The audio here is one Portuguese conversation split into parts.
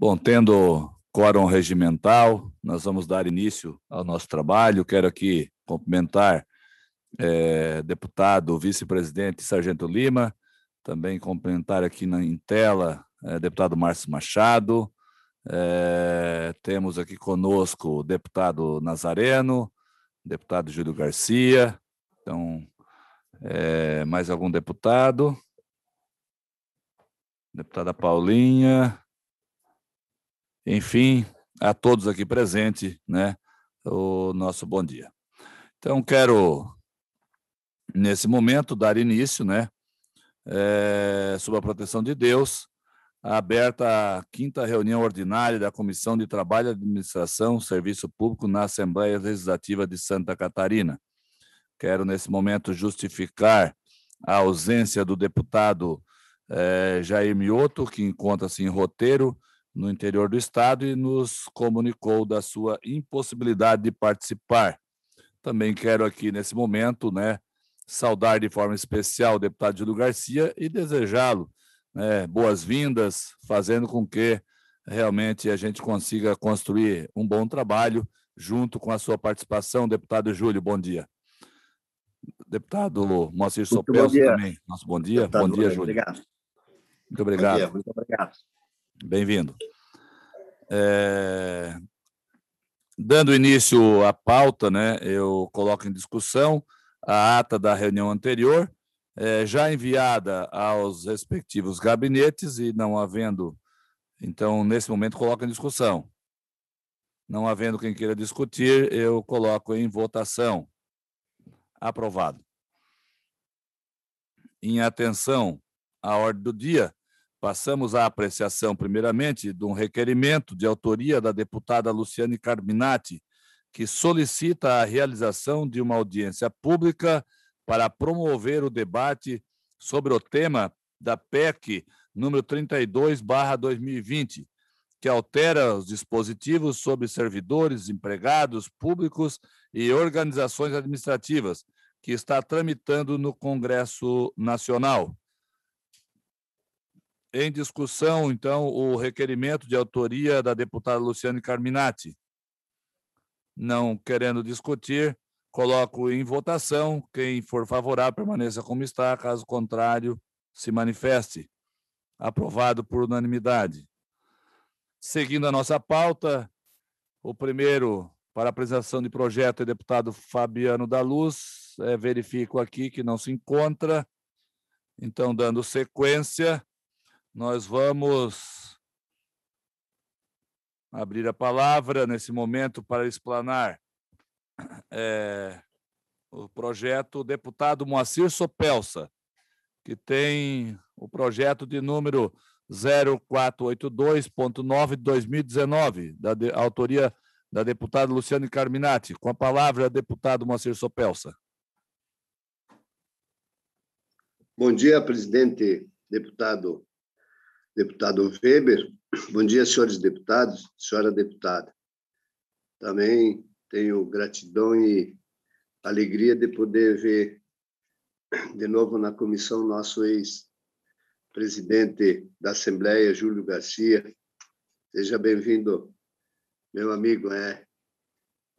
Bom, tendo quórum regimental, nós vamos dar início ao nosso trabalho. Quero aqui cumprimentar é, deputado, vice-presidente Sargento Lima, também cumprimentar aqui na, em tela é, deputado Márcio Machado, é, temos aqui conosco o deputado Nazareno, deputado Júlio Garcia, então, é, mais algum deputado? Deputada Paulinha, enfim, a todos aqui presentes, né, o nosso bom dia. Então, quero, nesse momento, dar início, né, é, sob a proteção de Deus, aberta a quinta reunião ordinária da Comissão de Trabalho, Administração, Serviço Público na Assembleia Legislativa de Santa Catarina. Quero, nesse momento, justificar a ausência do deputado eh, Jair Mioto, que encontra-se em roteiro no interior do estado e nos comunicou da sua impossibilidade de participar. Também quero aqui nesse momento, né, saudar de forma especial o deputado Júlio Garcia e desejá-lo né, boas-vindas, fazendo com que realmente a gente consiga construir um bom trabalho junto com a sua participação. Deputado Júlio, bom dia. Deputado Moacir Sopelso também, nosso bom dia. Deputado, bom dia, Júlio. Obrigado. Muito obrigado. Bom dia, muito obrigado. Bem-vindo. É... Dando início à pauta, né, eu coloco em discussão a ata da reunião anterior, é, já enviada aos respectivos gabinetes e não havendo, então, nesse momento, coloco em discussão. Não havendo quem queira discutir, eu coloco em votação. Aprovado. Em atenção à ordem do dia, Passamos à apreciação, primeiramente, de um requerimento de autoria da deputada Luciane Carminati, que solicita a realização de uma audiência pública para promover o debate sobre o tema da PEC número 32/2020, que altera os dispositivos sobre servidores, empregados públicos e organizações administrativas, que está tramitando no Congresso Nacional. Em discussão, então, o requerimento de autoria da deputada Luciane Carminati. Não querendo discutir, coloco em votação. Quem for favorável, permaneça como está. Caso contrário, se manifeste. Aprovado por unanimidade. Seguindo a nossa pauta, o primeiro para apresentação de projeto é deputado Fabiano da Luz. É, verifico aqui que não se encontra. Então, dando sequência, nós vamos abrir a palavra nesse momento para explanar é, o projeto deputado Moacir Sopelsa, que tem o projeto de número 0482.9 2019, da de, autoria da deputada Luciane Carminati. Com a palavra, deputado Moacir Sopelsa. Bom dia, presidente, deputado deputado Weber. Bom dia, senhores deputados, senhora deputada. Também tenho gratidão e alegria de poder ver de novo na comissão nosso ex-presidente da Assembleia, Júlio Garcia. Seja bem-vindo, meu amigo. É,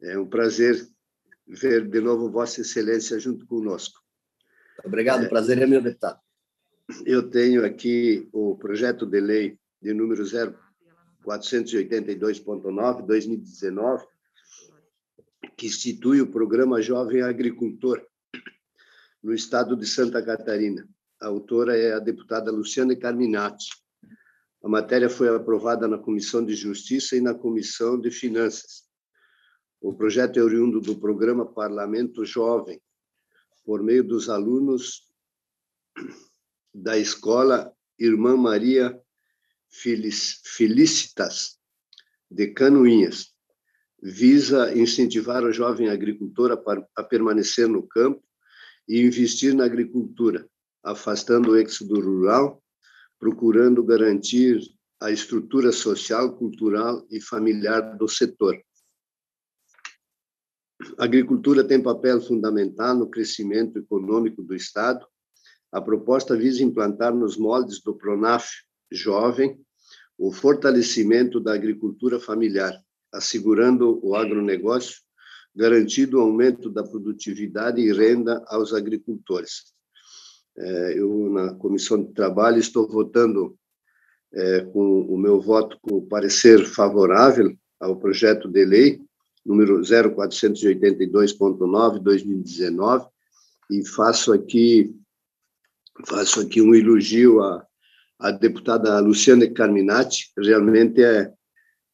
é um prazer ver de novo Vossa Excelência junto conosco. Obrigado, é, prazer é meu, deputado eu tenho aqui o projeto de lei de número 0482.9, 2019, que institui o Programa Jovem Agricultor no estado de Santa Catarina. A autora é a deputada Luciana Carminati. A matéria foi aprovada na Comissão de Justiça e na Comissão de Finanças. O projeto é oriundo do programa Parlamento Jovem, por meio dos alunos da escola Irmã Maria Felicitas, de Canoinhas, visa incentivar a jovem agricultora a permanecer no campo e investir na agricultura, afastando o êxodo rural, procurando garantir a estrutura social, cultural e familiar do setor. A agricultura tem papel fundamental no crescimento econômico do Estado, a proposta visa implantar nos moldes do Pronaf Jovem o fortalecimento da agricultura familiar, assegurando o agronegócio, garantindo o aumento da produtividade e renda aos agricultores. É, eu, na Comissão de Trabalho, estou votando é, com o meu voto com o parecer favorável ao projeto de lei número 0482.9 2019 e faço aqui faço aqui um elogio à, à deputada Luciana Carminati, realmente é,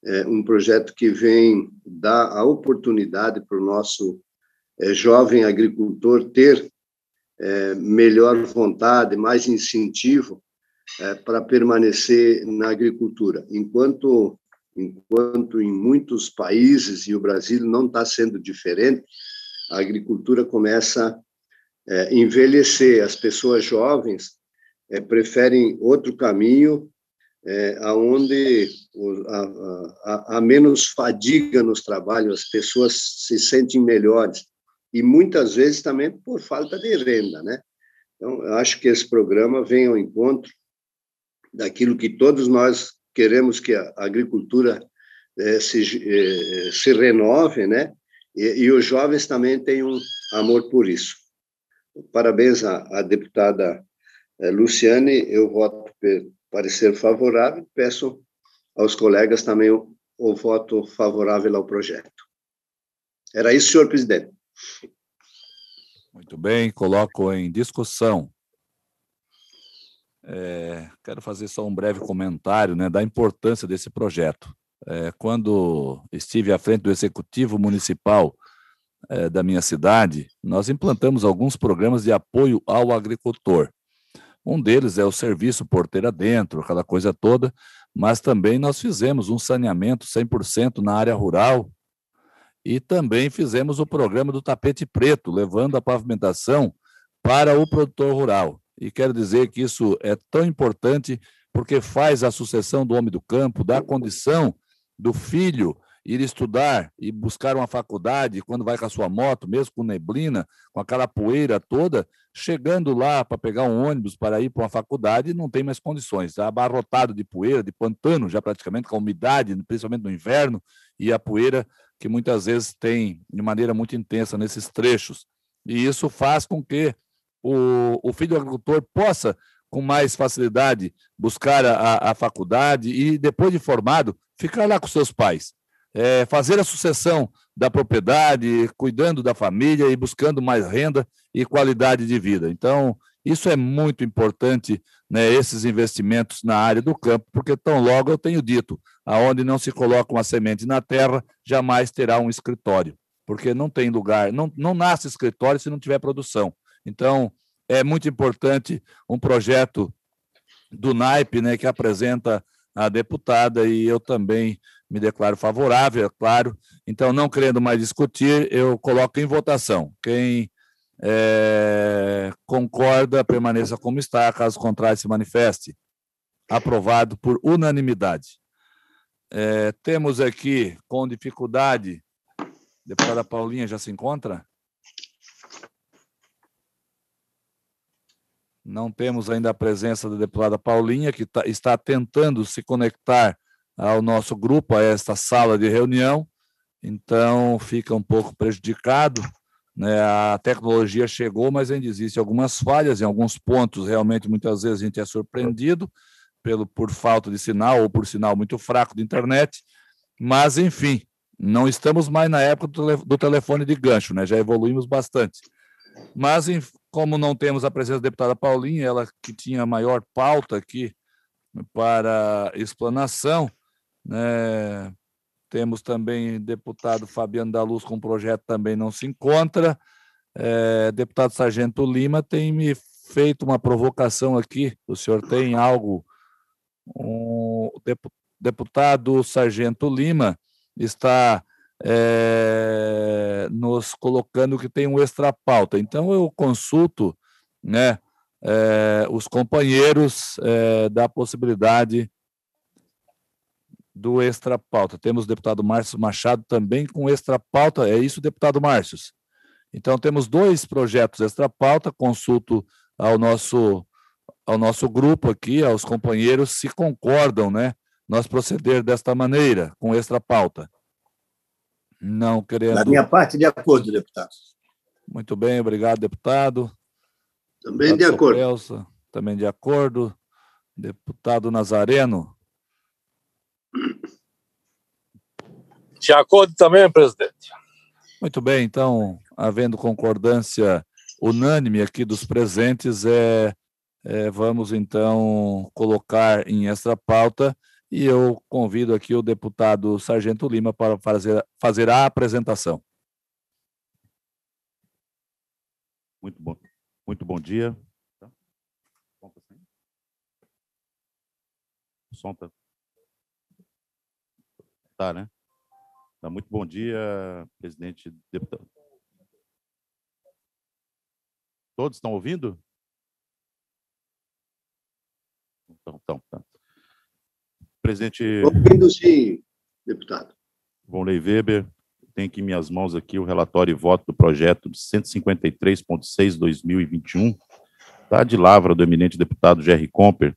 é, um projeto que vem dar a oportunidade para o nosso é, jovem agricultor ter é, melhor vontade, mais incentivo é, para permanecer na agricultura. Enquanto, enquanto em muitos países, e o Brasil não está sendo diferente, a agricultura começa é, envelhecer. As pessoas jovens é, preferem outro caminho, é, onde há menos fadiga nos trabalhos, as pessoas se sentem melhores. E muitas vezes também por falta de renda, né? Então, acho que esse programa vem ao encontro daquilo que todos nós queremos que a agricultura é, se, é, se renove, né? E, e os jovens também têm um amor por isso. Parabéns à, à deputada eh, Luciane, eu voto parecer favorável, peço aos colegas também o, o voto favorável ao projeto. Era isso, senhor presidente. Muito bem, coloco em discussão. É, quero fazer só um breve comentário né, da importância desse projeto. É, quando estive à frente do Executivo Municipal é, da minha cidade, nós implantamos alguns programas de apoio ao agricultor. Um deles é o serviço porteira dentro, aquela coisa toda, mas também nós fizemos um saneamento 100% na área rural e também fizemos o programa do tapete preto, levando a pavimentação para o produtor rural. E quero dizer que isso é tão importante porque faz a sucessão do homem do campo, dá condição do filho ir estudar e buscar uma faculdade, quando vai com a sua moto, mesmo com neblina, com aquela poeira toda, chegando lá para pegar um ônibus para ir para uma faculdade, não tem mais condições. Está abarrotado de poeira, de pantano, já praticamente, com a umidade, principalmente no inverno, e a poeira que muitas vezes tem de maneira muito intensa nesses trechos. E isso faz com que o, o filho do agricultor possa, com mais facilidade, buscar a, a faculdade e, depois de formado, ficar lá com seus pais é, fazer a sucessão da propriedade, cuidando da família e buscando mais renda e qualidade de vida. Então, isso é muito importante, né, esses investimentos na área do campo, porque tão logo eu tenho dito, aonde não se coloca uma semente na terra, jamais terá um escritório, porque não tem lugar, não, não nasce escritório se não tiver produção. Então, é muito importante um projeto do NAIP, né, que apresenta a deputada e eu também me declaro favorável, é claro. Então, não querendo mais discutir, eu coloco em votação. Quem é, concorda, permaneça como está, caso contrário, se manifeste. Aprovado por unanimidade. É, temos aqui, com dificuldade, a deputada Paulinha já se encontra? Não temos ainda a presença da deputada Paulinha, que tá, está tentando se conectar ao nosso grupo, a esta sala de reunião, então fica um pouco prejudicado. Né? A tecnologia chegou, mas ainda existem algumas falhas em alguns pontos. Realmente, muitas vezes a gente é surpreendido pelo por falta de sinal ou por sinal muito fraco de internet. Mas, enfim, não estamos mais na época do telefone de gancho, né? já evoluímos bastante. Mas, como não temos a presença da deputada Paulinha, ela que tinha a maior pauta aqui para explanação, né? Temos também deputado Fabiano da Luz com projeto também não se encontra. É, deputado Sargento Lima tem me feito uma provocação aqui. O senhor tem algo? Um deputado Sargento Lima está é, nos colocando que tem um extra pauta. Então eu consulto, né, é, os companheiros é, da possibilidade do Extra Pauta. Temos o deputado Márcio Machado também com Extra Pauta. É isso, deputado Márcio? Então, temos dois projetos Extra Pauta. Consulto ao nosso, ao nosso grupo aqui, aos companheiros, se concordam, né? Nós proceder desta maneira, com Extra Pauta. Não querendo. Da minha parte, de acordo, deputado. Muito bem, obrigado, deputado. Também deputado de acordo. Elsa, também de acordo. Deputado Nazareno. De acordo também, presidente. Muito bem, então, havendo concordância unânime aqui dos presentes, é, é, vamos então colocar em extra pauta e eu convido aqui o deputado Sargento Lima para fazer, fazer a apresentação. Muito bom, muito bom dia. Tá, o tá som tá, né? Tá, muito bom dia, presidente deputado. Todos estão ouvindo? Então, então, tá. Presidente. Ouvindo sim, deputado. Lei Weber, Tenho aqui em minhas mãos aqui o relatório e voto do projeto 153.6-2021, tá, de lavra do eminente deputado Jerry Comper,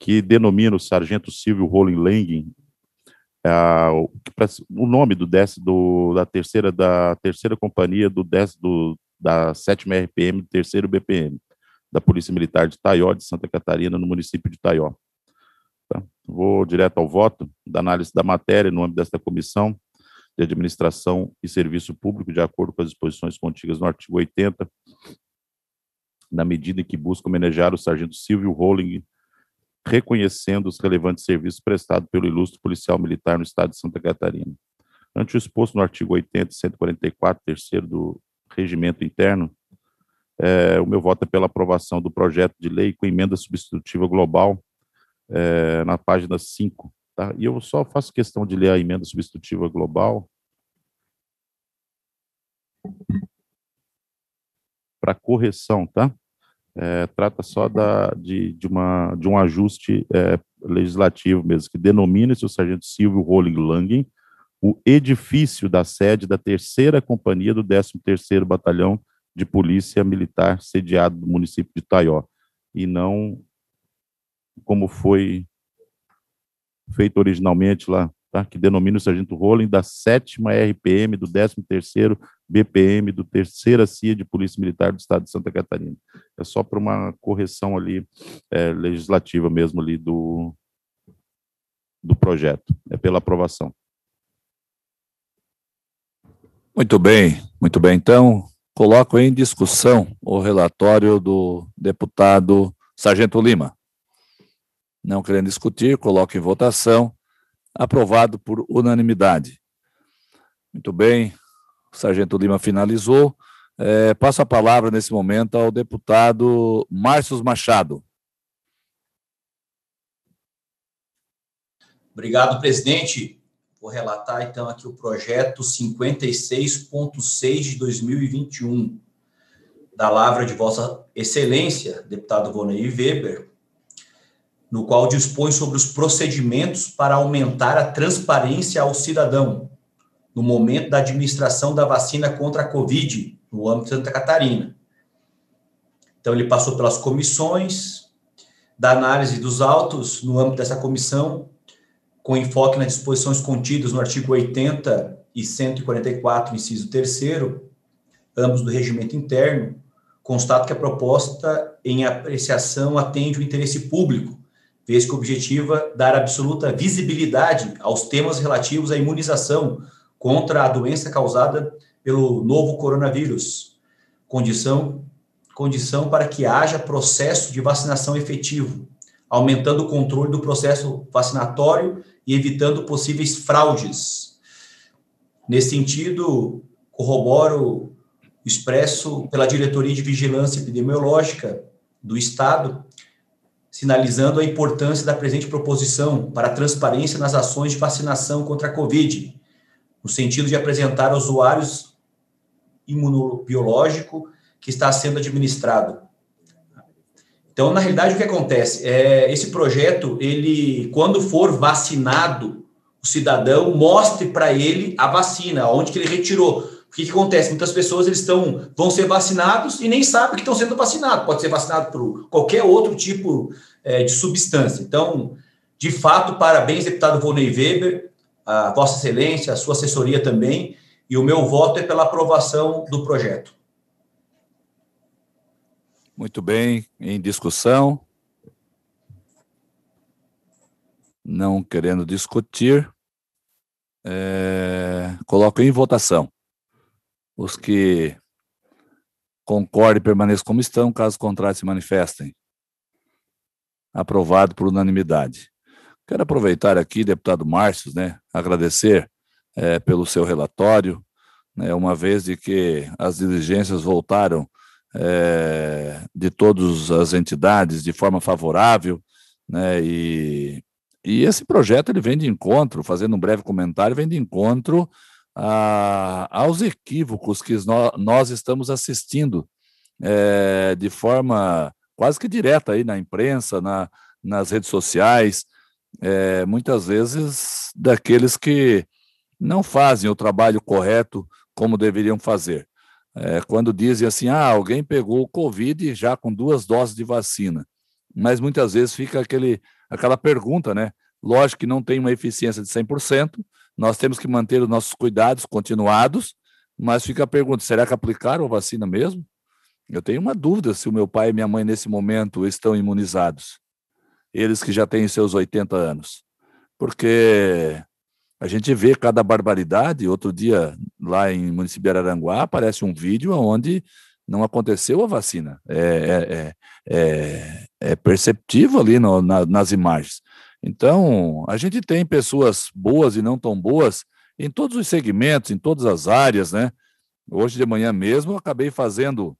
que denomina o sargento Silvio Rolling Lengen é, a, o, o, nome do décimo, do, da terceira da terceira companhia do décimo, do, da sétima RPM, terceiro BPM, da Polícia Militar de Taió, de Santa Catarina, no município de Taió. Tá? Vou direto ao voto da análise da matéria no âmbito desta comissão de administração e serviço público, de acordo com as disposições contidas no artigo 80, na medida em que busca homenagear o sargento Silvio Rolling reconhecendo os relevantes serviços prestados pelo ilustre policial militar no estado de Santa Catarina. Ante o exposto no artigo 80 144, terceiro do Regimento Interno, é, o meu voto é pela aprovação do projeto de lei com emenda substitutiva global é, na página 5. Tá? E eu só faço questão de ler a emenda substitutiva global para correção, tá? é, trata só da, de, de, uma, de um ajuste é, legislativo mesmo, que denomina-se o sargento Silvio Rolling Langen o edifício da sede da terceira companhia do 13º Batalhão de Polícia Militar sediado no município de Taió, e não como foi feito originalmente lá, tá? que denomina o sargento Rolling da 7 RPM do 13º BPM do terceira CIA de Polícia Militar do Estado de Santa Catarina. É só para uma correção ali é, legislativa mesmo ali do, do projeto. É pela aprovação. Muito bem, muito bem. Então, coloco em discussão o relatório do deputado Sargento Lima. Não querendo discutir, coloco em votação. Aprovado por unanimidade. Muito bem, o sargento Lima finalizou. É, passo a palavra nesse momento ao deputado Márcio Machado. Obrigado, presidente. Vou relatar então aqui o projeto 56.6 de 2021 da Lavra de Vossa Excelência, deputado Vonei Weber, no qual dispõe sobre os procedimentos para aumentar a transparência ao cidadão, no momento da administração da vacina contra a Covid no âmbito de Santa Catarina. Então, ele passou pelas comissões da análise dos autos no âmbito dessa comissão, com enfoque nas disposições contidas no artigo 80 e 144, inciso 3, ambos do regimento interno, constato que a proposta em apreciação atende o interesse público, vez que objetiva é dar absoluta visibilidade aos temas relativos à imunização contra a doença causada pelo novo coronavírus, condição, condição para que haja processo de vacinação efetivo, aumentando o controle do processo vacinatório e evitando possíveis fraudes. Nesse sentido, corroboro expresso pela Diretoria de Vigilância Epidemiológica do Estado, sinalizando a importância da presente proposição para a transparência nas ações de vacinação contra a Covid, no sentido de apresentar aos usuários imunobiológico que está sendo administrado. Então, na realidade, o que acontece é esse projeto, ele, quando for vacinado, o cidadão mostre para ele a vacina, onde que ele retirou. O que, que, acontece? Muitas pessoas eles estão, vão ser vacinados e nem sabem que estão sendo vacinados. Pode ser vacinado por qualquer outro tipo é, de substância. Então, de fato, parabéns, deputado Volney Weber a Vossa Excelência, a sua assessoria também, e o meu voto é pela aprovação do projeto. Muito bem, em discussão. Não querendo discutir, é, coloco em votação. Os que concordem permaneçam como estão, caso contrário se manifestem. Aprovado por unanimidade. Quero aproveitar aqui, deputado Márcio, né, agradecer é, pelo seu relatório, né, uma vez de que as diligências voltaram é, de todas as entidades de forma favorável, né, e, e esse projeto ele vem de encontro, fazendo um breve comentário, vem de encontro a, aos equívocos que no, nós estamos assistindo é, de forma quase que direta aí na imprensa, na, nas redes sociais, é, muitas vezes daqueles que não fazem o trabalho correto como deveriam fazer. É, quando dizem assim, ah, alguém pegou o Covid já com duas doses de vacina, mas muitas vezes fica aquele, aquela pergunta, né? Lógico que não tem uma eficiência de 100%, nós temos que manter os nossos cuidados continuados, mas fica a pergunta, será que aplicaram a vacina mesmo? Eu tenho uma dúvida se o meu pai e minha mãe nesse momento estão imunizados eles que já têm seus 80 anos. Porque a gente vê cada barbaridade. Outro dia, lá em município de Araranguá, aparece um vídeo onde não aconteceu a vacina. É, é, é, é, é perceptível ali no, na, nas imagens. Então, a gente tem pessoas boas e não tão boas em todos os segmentos, em todas as áreas, né? Hoje de manhã mesmo, eu acabei fazendo,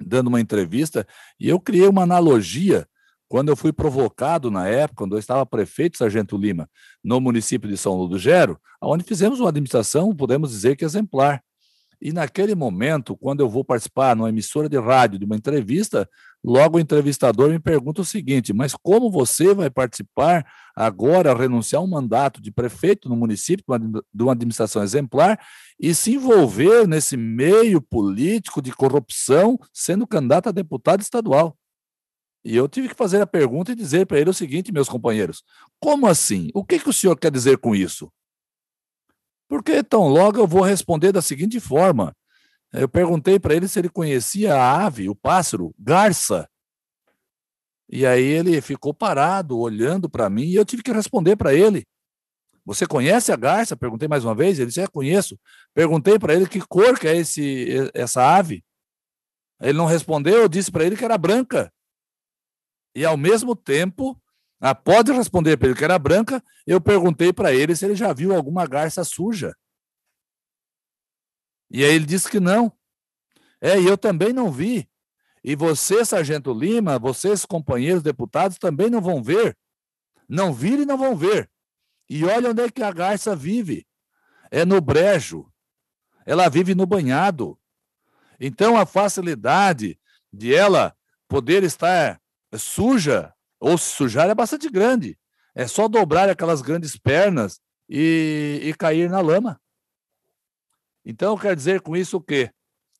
dando uma entrevista, e eu criei uma analogia quando eu fui provocado na época, quando eu estava prefeito Sargento Lima, no município de São Gero, onde fizemos uma administração, podemos dizer que exemplar. E naquele momento, quando eu vou participar numa emissora de rádio de uma entrevista, logo o entrevistador me pergunta o seguinte: mas como você vai participar agora, renunciar a um mandato de prefeito no município, de uma administração exemplar, e se envolver nesse meio político de corrupção, sendo candidato a deputado estadual? E eu tive que fazer a pergunta e dizer para ele o seguinte, meus companheiros: como assim? O que, que o senhor quer dizer com isso? Porque tão logo eu vou responder da seguinte forma. Eu perguntei para ele se ele conhecia a ave, o pássaro, garça. E aí ele ficou parado, olhando para mim, e eu tive que responder para ele. Você conhece a garça? Perguntei mais uma vez. Ele disse: é, conheço. Perguntei para ele que cor que é esse, essa ave. Ele não respondeu. Eu disse para ele que era branca e, ao mesmo tempo, após ah, responder para ele que era branca, eu perguntei para ele se ele já viu alguma garça suja. E aí ele disse que não. É, e eu também não vi. E você, Sargento Lima, vocês, companheiros deputados, também não vão ver. Não viram e não vão ver. E olha onde é que a garça vive. É no brejo. Ela vive no banhado. Então, a facilidade de ela poder estar suja, ou se sujar, é bastante grande. É só dobrar aquelas grandes pernas e, e cair na lama. Então, eu quero dizer com isso o quê?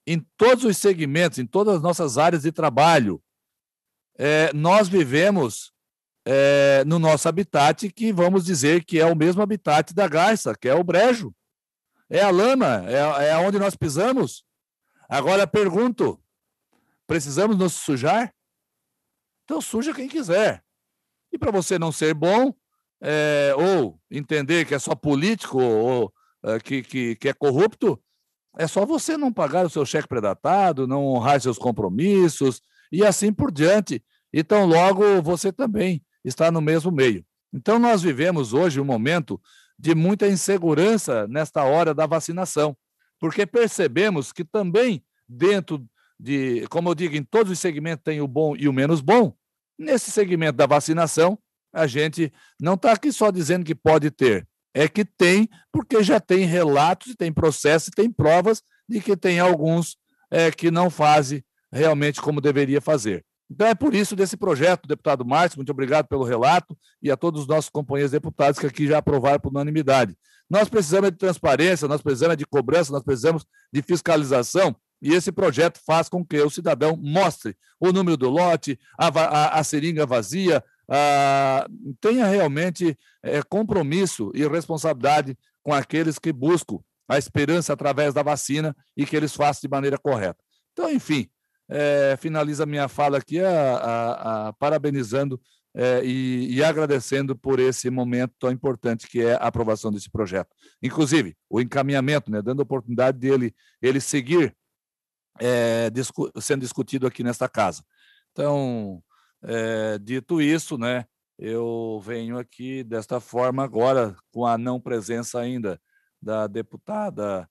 Em todos os segmentos, em todas as nossas áreas de trabalho, é, nós vivemos é, no nosso habitat, que vamos dizer que é o mesmo habitat da garça, que é o brejo. É a lama, é, é onde nós pisamos. Agora pergunto: precisamos nos sujar? Então suja quem quiser. E para você não ser bom, é, ou entender que é só político, ou é, que, que, que é corrupto, é só você não pagar o seu cheque predatado, não honrar seus compromissos e assim por diante. Então, logo você também está no mesmo meio. Então, nós vivemos hoje um momento de muita insegurança nesta hora da vacinação, porque percebemos que também dentro de, como eu digo, em todos os segmentos tem o bom e o menos bom. Nesse segmento da vacinação, a gente não está aqui só dizendo que pode ter, é que tem, porque já tem relatos, tem processos, tem provas de que tem alguns é, que não fazem realmente como deveria fazer. Então é por isso desse projeto, deputado Márcio, muito obrigado pelo relato e a todos os nossos companheiros deputados que aqui já aprovaram por unanimidade. Nós precisamos de transparência, nós precisamos de cobrança, nós precisamos de fiscalização e esse projeto faz com que o cidadão mostre o número do lote, a, a, a seringa vazia, a, tenha realmente é, compromisso e responsabilidade com aqueles que buscam a esperança através da vacina e que eles façam de maneira correta. Então, enfim, é, finaliza minha fala aqui parabenizando é, e, e, agradecendo por esse momento tão importante que é a aprovação desse projeto. Inclusive, o encaminhamento, né, dando a oportunidade dele ele seguir é, discu sendo discutido aqui nesta casa. Então, é, dito isso, né, eu venho aqui desta forma agora, com a não presença ainda da deputada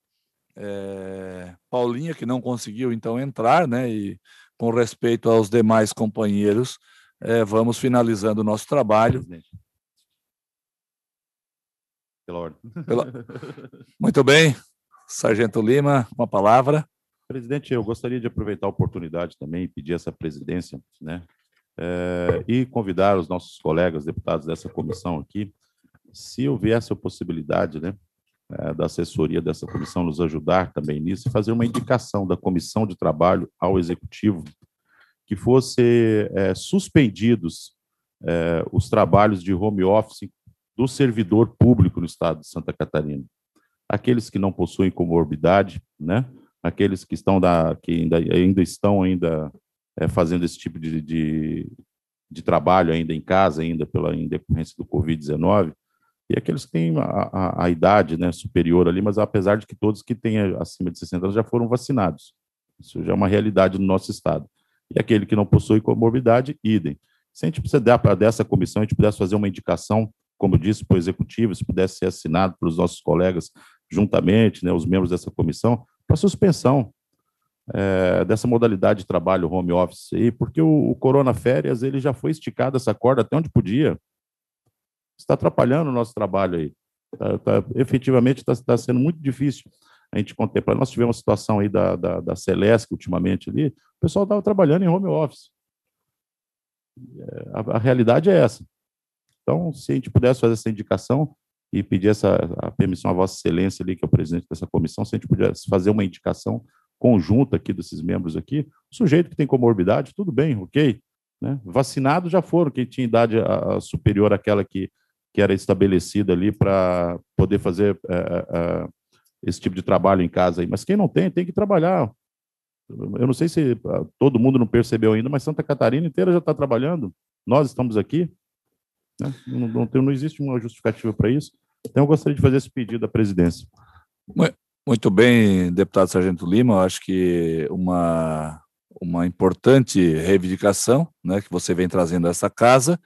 é, Paulinha, que não conseguiu então entrar, né, e com respeito aos demais companheiros, é, vamos finalizando o nosso trabalho. Pela ordem. Pela... Muito bem, Sargento Lima, uma palavra. Presidente, eu gostaria de aproveitar a oportunidade também e pedir essa presidência, né? É, e convidar os nossos colegas deputados dessa comissão aqui, se houvesse a possibilidade, né, eh, da assessoria dessa comissão nos ajudar também nisso, fazer uma indicação da comissão de trabalho ao executivo que fosse é, suspendidos os trabalhos de home office do servidor público no estado de Santa Catarina, aqueles que não possuem comorbidade, né? aqueles que estão da, que ainda, ainda estão ainda é, fazendo esse tipo de, de, de, trabalho ainda em casa, ainda pela em decorrência do Covid-19, e aqueles que têm a, a, a, idade né, superior ali, mas apesar de que todos que têm acima de 60 anos já foram vacinados. Isso já é uma realidade no nosso estado. E aquele que não possui comorbidade, idem. Se a gente precisar dessa comissão, a gente pudesse fazer uma indicação, como disse, para o executivo, se pudesse ser assinado pelos nossos colegas juntamente, né, os membros dessa comissão, para suspensão é, dessa modalidade de trabalho home office aí, porque o, o Corona Férias ele já foi esticado essa corda até onde podia. Está atrapalhando o nosso trabalho aí. Tá, tá, efetivamente está tá sendo muito difícil a gente contemplar. Nós tivemos uma situação aí da, da, da Celesc ultimamente ali, o pessoal estava trabalhando em home office. É, a, a realidade é essa. Então, se a gente pudesse fazer essa indicação, e pedir essa a permissão à Vossa Excelência ali, que é o presidente dessa comissão, se a gente pudesse fazer uma indicação conjunta aqui desses membros aqui. O sujeito que tem comorbidade, tudo bem, ok. Né? Vacinados já foram, quem tinha idade a, a superior àquela que, que era estabelecida ali para poder fazer a, é, é, é, esse tipo de trabalho em casa. Aí. Mas quem não tem, tem que trabalhar. Eu não sei se ah, todo mundo não percebeu ainda, mas Santa Catarina inteira já está trabalhando. Nós estamos aqui, né? Não, não, não existe uma justificativa para isso. Então, eu gostaria de fazer esse pedido à presidência. Muito bem, deputado Sargento Lima. Eu acho que uma, uma importante reivindicação né, que você vem trazendo a essa casa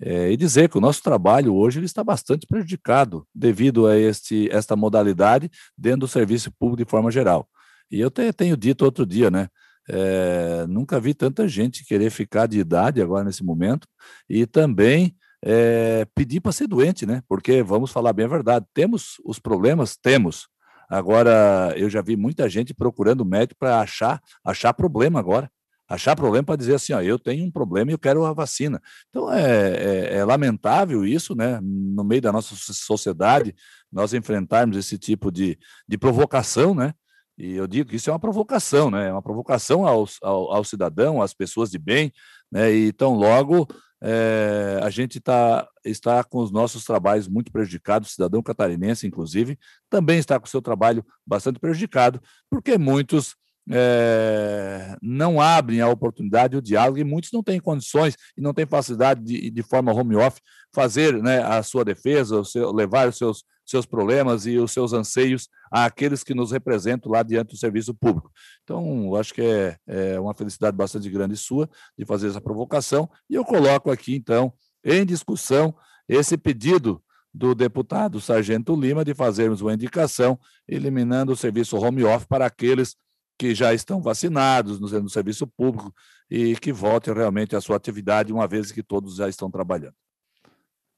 é, e dizer que o nosso trabalho hoje ele está bastante prejudicado devido a este, esta modalidade dentro do serviço público de forma geral. E eu te, tenho dito outro dia, né? É, nunca vi tanta gente querer ficar de idade agora nesse momento e também é, pedir para ser doente, né? Porque vamos falar bem a verdade, temos os problemas, temos. Agora eu já vi muita gente procurando médico para achar achar problema agora, achar problema para dizer assim, ó, eu tenho um problema e eu quero a vacina. Então é, é, é lamentável isso, né? No meio da nossa sociedade nós enfrentarmos esse tipo de, de provocação, né? E eu digo que isso é uma provocação, né? É uma provocação ao, ao, ao cidadão, às pessoas de bem, né? E então logo é, a gente tá, está com os nossos trabalhos muito prejudicados, o cidadão catarinense, inclusive, também está com o seu trabalho bastante prejudicado, porque muitos é, não abrem a oportunidade, o diálogo, e muitos não têm condições e não têm facilidade de, de forma home office, fazer né, a sua defesa, o seu, levar os seus seus problemas e os seus anseios àqueles que nos representam lá diante do serviço público. Então, acho que é, é uma felicidade bastante grande sua de fazer essa provocação, e eu coloco aqui, então, em discussão esse pedido do deputado Sargento Lima de fazermos uma indicação eliminando o serviço home office para aqueles que já estão vacinados no serviço público e que voltem realmente à sua atividade, uma vez que todos já estão trabalhando.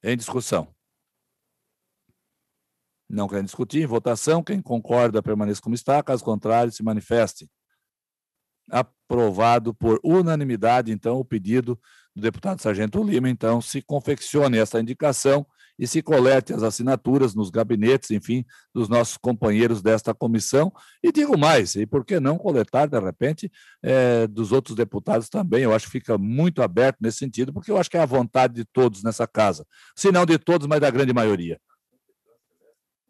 Em discussão. Não querem discutir. Votação. Quem concorda permaneça como está. Caso contrário, se manifeste. Aprovado por unanimidade, então, o pedido do deputado Sargento Lima. Então, se confeccione essa indicação e se colete as assinaturas nos gabinetes, enfim, dos nossos companheiros desta comissão. E digo mais, e por que não coletar, de repente, é, dos outros deputados também? Eu acho que fica muito aberto nesse sentido, porque eu acho que é a vontade de todos nessa casa. Se não de todos, mas da grande maioria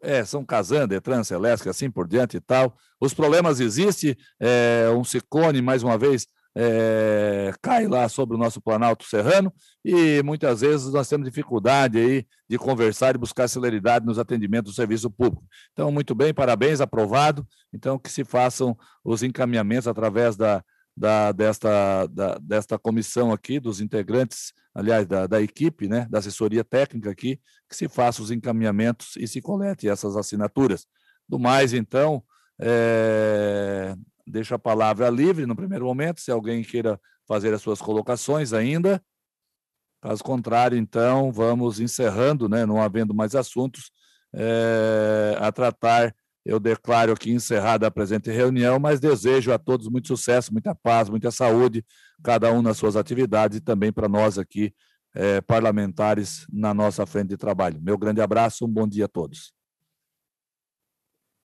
é, São Casan, Detran, Celesc, assim por diante e tal. Os problemas existem, é, um ciclone, mais uma vez, é, cai lá sobre o nosso Planalto Serrano e muitas vezes nós temos dificuldade aí de conversar e buscar celeridade nos atendimentos do serviço público. Então, muito bem, parabéns, aprovado. Então, que se façam os encaminhamentos através da, da, desta, da, desta comissão aqui, dos integrantes, aliás, da, da equipe, né, da assessoria técnica aqui, que se façam os encaminhamentos e se colete essas assinaturas. Do mais, então, é, deixo a palavra livre no primeiro momento, se alguém queira fazer as suas colocações ainda. Caso contrário, então, vamos encerrando, né, não havendo mais assuntos é, a tratar eu declaro aqui encerrada a presente reunião, mas desejo a todos muito sucesso, muita paz, muita saúde, cada um nas suas atividades e também para nós aqui, eh, parlamentares, na nossa frente de trabalho. Meu grande abraço, um bom dia a todos.